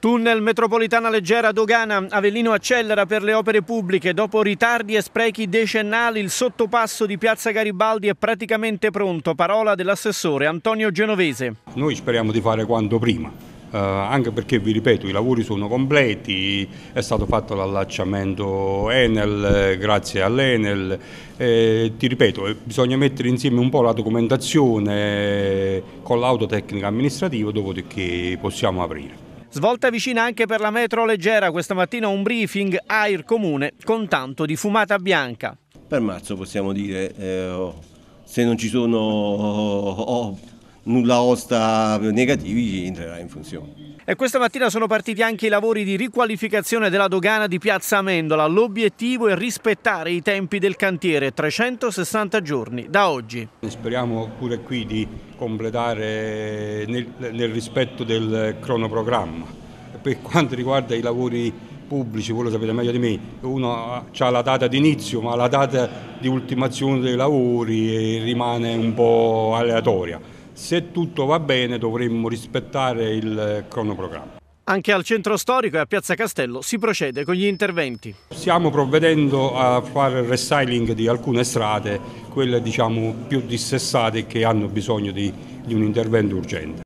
Tunnel metropolitana leggera Dogana, Avellino accelera per le opere pubbliche, dopo ritardi e sprechi decennali il sottopasso di Piazza Garibaldi è praticamente pronto, parola dell'assessore Antonio Genovese. Noi speriamo di fare quanto prima, eh, anche perché vi ripeto i lavori sono completi, è stato fatto l'allacciamento Enel, grazie all'Enel, eh, ti ripeto eh, bisogna mettere insieme un po' la documentazione eh, con l'autotecnica amministrativa dopodiché possiamo aprire. Svolta vicina anche per la metro leggera, questa mattina un briefing air comune con tanto di fumata bianca. Per marzo possiamo dire, eh, oh, se non ci sono... Oh, oh, oh nulla osta negativi entrerà in funzione. E questa mattina sono partiti anche i lavori di riqualificazione della dogana di Piazza Amendola. L'obiettivo è rispettare i tempi del cantiere, 360 giorni da oggi. Speriamo pure qui di completare nel, nel rispetto del cronoprogramma. Per quanto riguarda i lavori pubblici, voi lo sapete meglio di me, uno ha la data d'inizio ma la data di ultimazione dei lavori eh, rimane un po' aleatoria se tutto va bene dovremmo rispettare il eh, cronoprogramma. Anche al centro storico e a Piazza Castello si procede con gli interventi. Stiamo provvedendo a fare il restyling di alcune strade, quelle diciamo più dissessate che hanno bisogno di, di un intervento urgente.